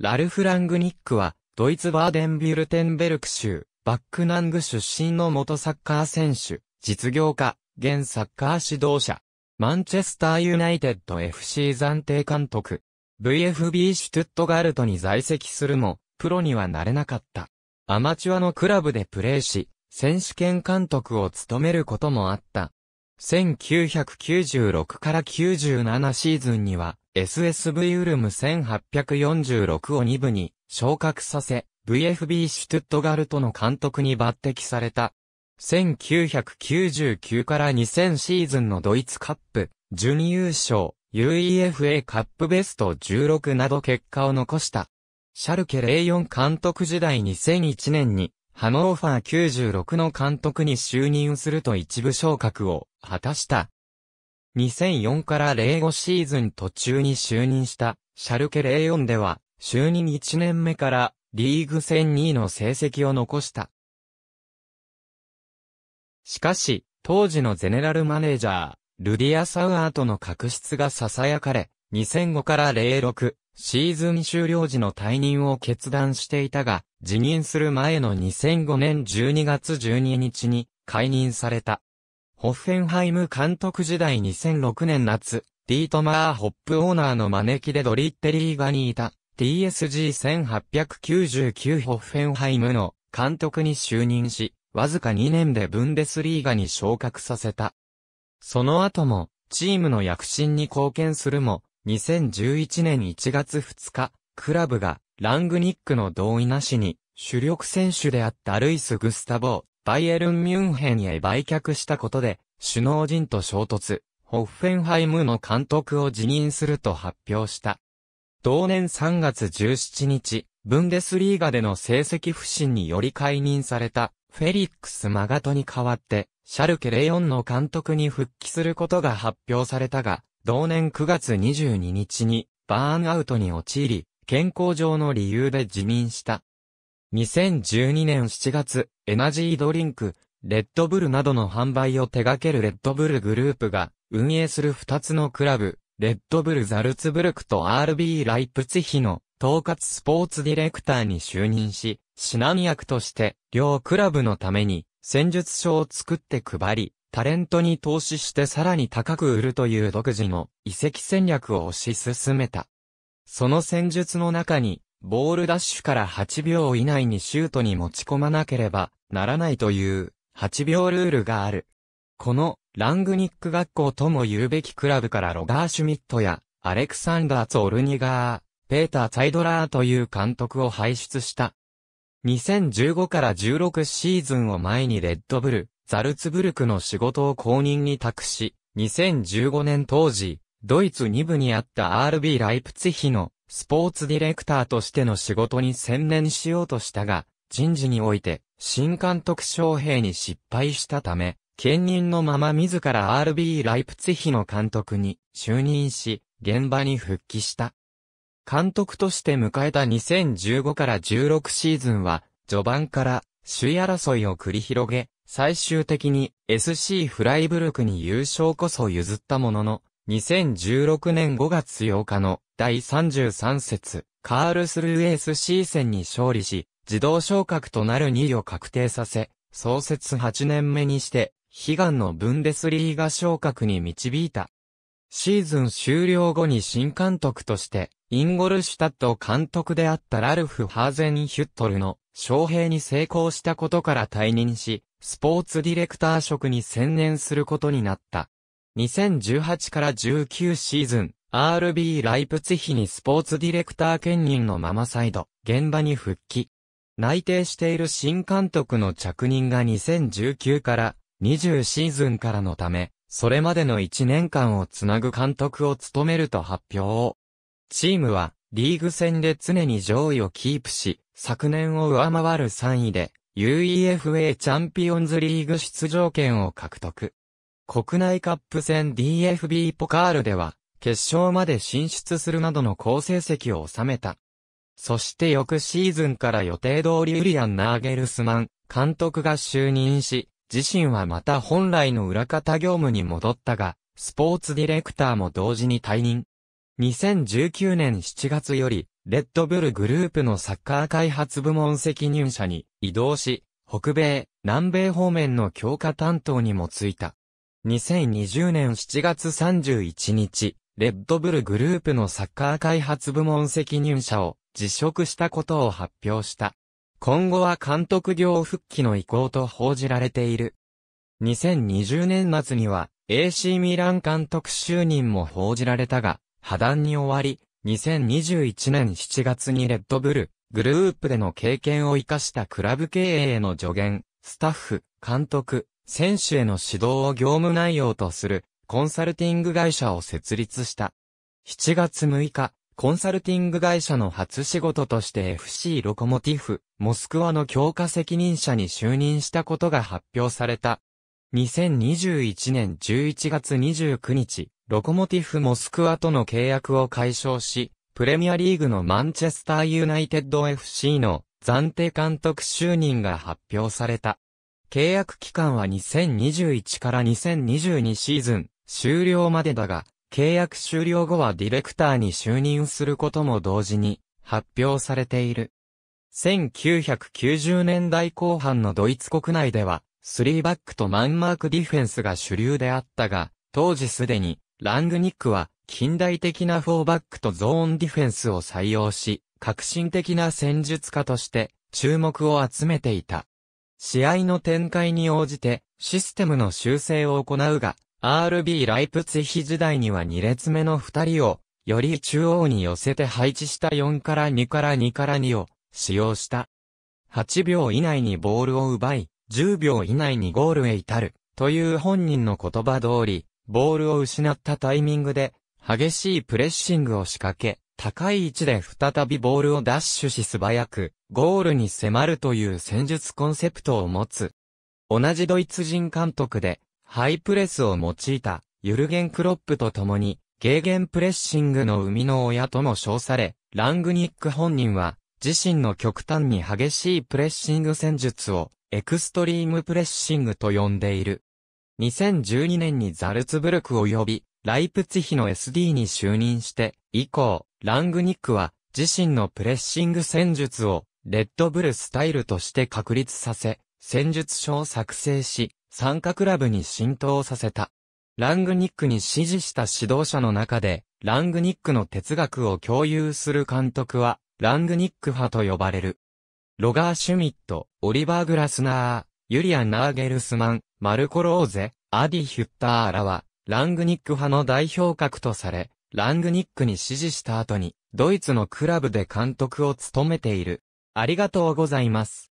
ラルフ・ラングニックは、ドイツバーデンビュルテンベルク州、バックナング出身の元サッカー選手、実業家、現サッカー指導者、マンチェスターユナイテッド FC 暫定監督、VFB シュトゥットガルトに在籍するも、プロにはなれなかった。アマチュアのクラブでプレーし、選手権監督を務めることもあった。1996から97シーズンには、SSV ウルム1846を2部に昇格させ、VFB シュトゥットガルトの監督に抜擢された。1999から2000シーズンのドイツカップ、準優勝、UEFA カップベスト16など結果を残した。シャルケ04監督時代2001年に、ハノーファー96の監督に就任すると一部昇格を果たした。2004から05シーズン途中に就任したシャルケ04では、就任1年目からリーグ戦2位の成績を残した。しかし、当時のゼネラルマネージャー、ルディア・サウアーとの確執が囁かれ、2005から06、シーズン終了時の退任を決断していたが、辞任する前の2005年12月12日に解任された。ホッフェンハイム監督時代2006年夏、ディートマー・ホップオーナーの招きでドリッテリーガにいた TSG1899 ホッフェンハイムの監督に就任し、わずか2年でブンデスリーガに昇格させた。その後も、チームの躍進に貢献するも、2011年1月2日、クラブがラングニックの同意なしに主力選手であったルイス・グスタボー、バイエルン・ミュンヘンへ売却したことで、首脳陣と衝突、ホッフェンハイムの監督を辞任すると発表した。同年3月17日、ブンデスリーガでの成績不振により解任された、フェリックス・マガトに代わって、シャルケ・レヨンの監督に復帰することが発表されたが、同年9月22日に、バーンアウトに陥り、健康上の理由で辞任した。2012年7月、エナジードリンク、レッドブルなどの販売を手掛けるレッドブルグループが、運営する2つのクラブ、レッドブルザルツブルクと RB ライプツヒの、統括スポーツディレクターに就任し、指南役として、両クラブのために、戦術書を作って配り、タレントに投資してさらに高く売るという独自の移籍戦略を推し進めた。その戦術の中に、ボールダッシュから8秒以内にシュートに持ち込まなければならないという8秒ルールがある。このラングニック学校とも言うべきクラブからロガー・シュミットやアレクサンダー・ツオルニガー、ペーター・ツァイドラーという監督を輩出した。2015から16シーズンを前にレッドブル、ザルツブルクの仕事を公認に託し、2015年当時、ドイツ2部にあった RB ライプツヒのスポーツディレクターとしての仕事に専念しようとしたが、人事において、新監督将兵に失敗したため、兼任のまま自ら RB ライプツヒの監督に就任し、現場に復帰した。監督として迎えた2015から16シーズンは、序盤から首位争いを繰り広げ、最終的に SC フライブルクに優勝こそ譲ったものの、2016年5月8日の第33節、カールスルーエース C 戦に勝利し、自動昇格となる2位を確定させ、創設8年目にして、悲願のブンデスリーガ昇格に導いた。シーズン終了後に新監督として、インゴルシュタット監督であったラルフ・ハーゼン・ヒュットルの昇兵に成功したことから退任し、スポーツディレクター職に専念することになった。2018から19シーズン、RB ライプツヒにスポーツディレクター兼任のまま再度、現場に復帰。内定している新監督の着任が2019から20シーズンからのため、それまでの1年間をつなぐ監督を務めると発表。チームは、リーグ戦で常に上位をキープし、昨年を上回る3位で、UEFA チャンピオンズリーグ出場権を獲得。国内カップ戦 DFB ポカールでは、決勝まで進出するなどの好成績を収めた。そして翌シーズンから予定通りウリアン・ナーゲルスマン、監督が就任し、自身はまた本来の裏方業務に戻ったが、スポーツディレクターも同時に退任。2019年7月より、レッドブルグループのサッカー開発部門責任者に移動し、北米、南米方面の強化担当にもついた。2020年7月31日、レッドブルグループのサッカー開発部門責任者を辞職したことを発表した。今後は監督業復帰の意向と報じられている。2020年末には AC ミラン監督就任も報じられたが、破談に終わり、2021年7月にレッドブル、グループでの経験を活かしたクラブ経営への助言、スタッフ、監督、選手への指導を業務内容とするコンサルティング会社を設立した。7月6日、コンサルティング会社の初仕事として FC ロコモティフ、モスクワの強化責任者に就任したことが発表された。2021年11月29日、ロコモティフモスクワとの契約を解消し、プレミアリーグのマンチェスターユナイテッド FC の暫定監督就任が発表された。契約期間は2021から2022シーズン、終了までだが、契約終了後はディレクターに就任することも同時に発表されている。1990年代後半のドイツ国内では、3バックとマンマークディフェンスが主流であったが、当時すでに、ラングニックは近代的な4バックとゾーンディフェンスを採用し、革新的な戦術家として注目を集めていた。試合の展開に応じてシステムの修正を行うが、RB ライプツヒ時代には2列目の2人を、より中央に寄せて配置した4から2から2から2を使用した。8秒以内にボールを奪い、10秒以内にゴールへ至る、という本人の言葉通り、ボールを失ったタイミングで、激しいプレッシングを仕掛け、高い位置で再びボールをダッシュし素早く、ゴールに迫るという戦術コンセプトを持つ。同じドイツ人監督で、ハイプレスを用いた、ユルゲン・クロップと共に、ゲーゲンプレッシングの生みの親とも称され、ラングニック本人は、自身の極端に激しいプレッシング戦術を、エクストリームプレッシングと呼んでいる。2012年にザルツブルク及び、ライプツヒの SD に就任して、以降、ラングニックは、自身のプレッシング戦術を、レッドブルスタイルとして確立させ、戦術書を作成し、参加クラブに浸透させた。ラングニックに支持した指導者の中で、ラングニックの哲学を共有する監督は、ラングニック派と呼ばれる。ロガー・シュミット、オリバー・グラスナー、ユリアン・ナーゲルスマン、マルコ・ローゼ、アディ・ヒュッターらは、ラングニック派の代表格とされ、ラングニックに支持した後に、ドイツのクラブで監督を務めている。ありがとうございます。